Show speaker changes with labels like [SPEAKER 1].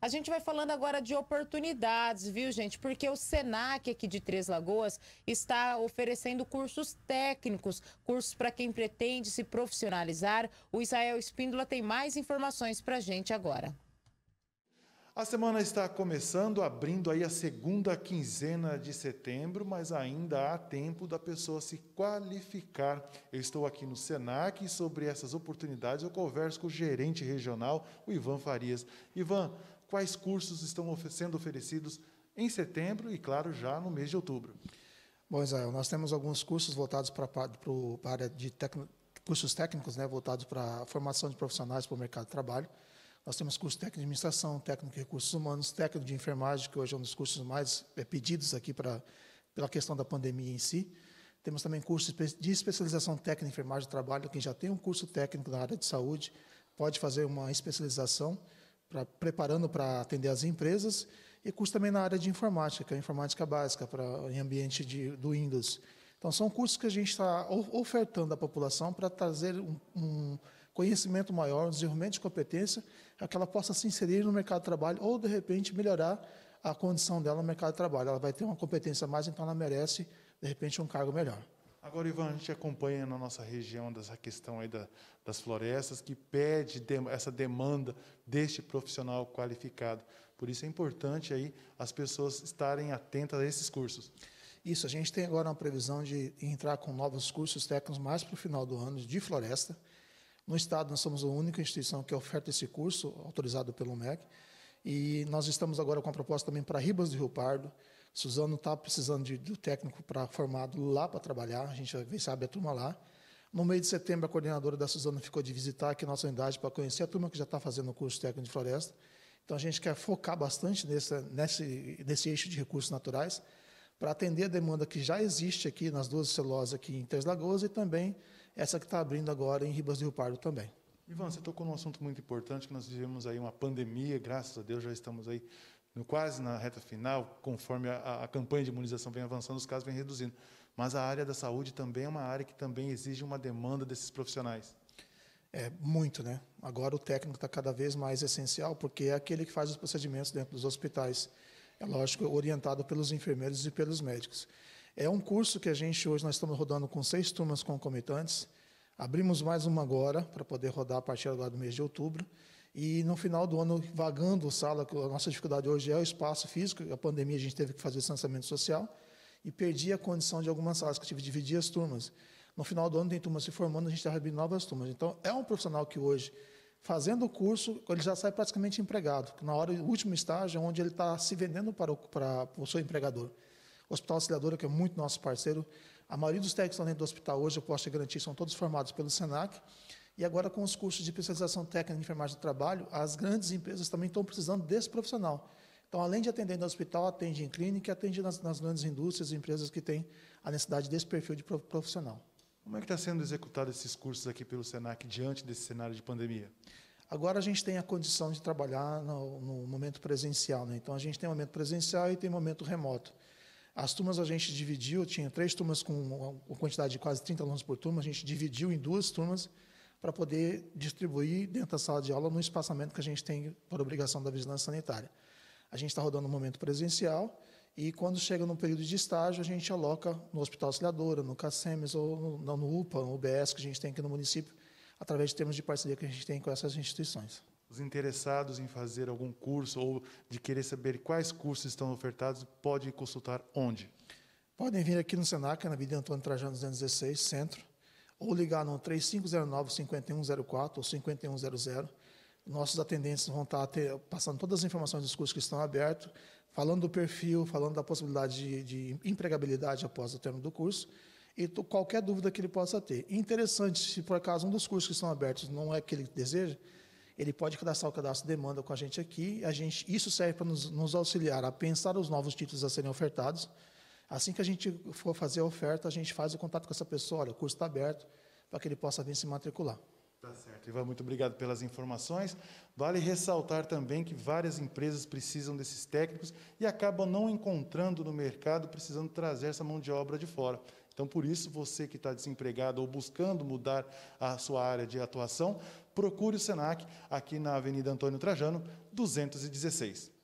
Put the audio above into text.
[SPEAKER 1] A gente vai falando agora de oportunidades, viu, gente? Porque o SENAC aqui de Três Lagoas está oferecendo cursos técnicos, cursos para quem pretende se profissionalizar. O Israel Espíndola tem mais informações para a gente agora.
[SPEAKER 2] A semana está começando, abrindo aí a segunda quinzena de setembro, mas ainda há tempo da pessoa se qualificar. Eu estou aqui no Senac e sobre essas oportunidades eu converso com o gerente regional, o Ivan Farias. Ivan,
[SPEAKER 1] quais cursos estão sendo oferecidos em setembro e, claro, já no mês de outubro. Bom, Israel, nós temos alguns cursos voltados para a área de tecno, cursos técnicos, né, voltados para a formação de profissionais para o mercado de trabalho. Nós temos curso técnico de administração, técnico de recursos humanos, técnico de enfermagem, que hoje é um dos cursos mais é, pedidos aqui para, pela questão da pandemia em si. Temos também curso de especialização técnica em enfermagem de trabalho. Quem já tem um curso técnico na área de saúde pode fazer uma especialização pra, preparando para atender as empresas, e cursos também na área de informática, informática básica, para em ambiente de, do Windows. Então, são cursos que a gente está ofertando à população para trazer um, um, conhecimento maior, um desenvolvimento de competência, para que ela possa se inserir no mercado de trabalho ou, de repente, melhorar a condição dela no mercado de trabalho. Ela vai ter uma competência a mais, então ela merece, de repente, um cargo melhor.
[SPEAKER 2] Agora, Ivan, a gente acompanha na nossa região dessa questão aí da, das florestas, que pede de, essa demanda deste profissional qualificado.
[SPEAKER 1] Por isso é importante aí as pessoas estarem atentas a esses cursos. Isso, a gente tem agora uma previsão de entrar com novos cursos técnicos mais para o final do ano de floresta. No Estado, nós somos a única instituição que oferta esse curso, autorizado pelo MEC. E nós estamos agora com a proposta também para Ribas do Rio Pardo, Suzano está precisando de, do técnico para formado lá para trabalhar, a gente já sabe a turma lá. No meio de setembro, a coordenadora da Suzano ficou de visitar aqui a nossa unidade para conhecer a turma que já está fazendo o curso técnico de floresta. Então, a gente quer focar bastante nesse, nesse, nesse eixo de recursos naturais para atender a demanda que já existe aqui nas duas celulose aqui em Três Lagoas e também essa que está abrindo agora em Ribas do Rio Pardo também.
[SPEAKER 2] Ivan, você tocou num assunto muito importante, que nós vivemos aí uma pandemia, graças a Deus já estamos aí quase na reta final, conforme a, a campanha de imunização vem avançando, os casos vêm reduzindo. Mas a área da saúde também é uma área que também exige uma demanda desses profissionais.
[SPEAKER 1] É muito, né? Agora o técnico está cada vez mais essencial, porque é aquele que faz os procedimentos dentro dos hospitais. É lógico, orientado pelos enfermeiros e pelos médicos. É um curso que a gente hoje nós estamos rodando com seis turmas concomitantes. Abrimos mais uma agora para poder rodar a partir agora do mês de outubro. E no final do ano, vagando o sala, que a nossa dificuldade hoje é o espaço físico, a pandemia a gente teve que fazer distanciamento social, e perdi a condição de algumas salas, que eu tive que dividir as turmas. No final do ano tem turmas se formando, a gente está abrindo novas turmas. Então, é um profissional que hoje, fazendo o curso, ele já sai praticamente empregado. Na hora, o último estágio é onde ele está se vendendo para o, para o seu empregador. O Hospital Auxiliadora, que é muito nosso parceiro, a maioria dos técnicos dentro do hospital hoje, eu posso te garantir, são todos formados pelo SENAC. E agora, com os cursos de especialização técnica em enfermagem do trabalho, as grandes empresas também estão precisando desse profissional. Então, além de atender no hospital, atende em clínica, atende nas, nas grandes indústrias e empresas que têm a necessidade desse perfil de profissional.
[SPEAKER 2] Como é que está sendo executado esses cursos aqui pelo SENAC
[SPEAKER 1] diante desse cenário de pandemia? Agora a gente tem a condição de trabalhar no, no momento presencial, né? então a gente tem momento presencial e tem momento remoto. As turmas a gente dividiu, tinha três turmas com uma quantidade de quase 30 alunos por turma, a gente dividiu em duas turmas para poder distribuir dentro da sala de aula no espaçamento que a gente tem por obrigação da vigilância sanitária. A gente está rodando no momento presencial e quando chega no período de estágio, a gente aloca no Hospital Auxiliadora, no CACEMES ou no, no UPA, no UBS que a gente tem aqui no município, através de termos de parceria que a gente tem com essas instituições.
[SPEAKER 2] Os interessados em fazer algum curso ou de querer saber quais cursos estão ofertados, pode consultar onde?
[SPEAKER 1] Podem vir aqui no Senac, na Avenida Antônio Trajano 216, centro, ou ligar no 3509-5104 ou 5100. Nossos atendentes vão estar ter, passando todas as informações dos cursos que estão abertos, falando do perfil, falando da possibilidade de, de empregabilidade após o término do curso e tu, qualquer dúvida que ele possa ter. Interessante, se por acaso um dos cursos que estão abertos não é aquele que deseja, ele pode cadastrar o cadastro de demanda com a gente aqui. A gente, isso serve para nos, nos auxiliar a pensar os novos títulos a serem ofertados Assim que a gente for fazer a oferta, a gente faz o contato com essa pessoa, olha, o curso está aberto, para que ele possa vir se matricular.
[SPEAKER 2] Tá certo. Ivan, muito obrigado pelas informações. Vale ressaltar também que várias empresas precisam desses técnicos e acabam não encontrando no mercado, precisando trazer essa mão de obra de fora. Então, por isso, você que está desempregado ou buscando mudar a sua área de atuação, procure o SENAC aqui na Avenida Antônio Trajano, 216.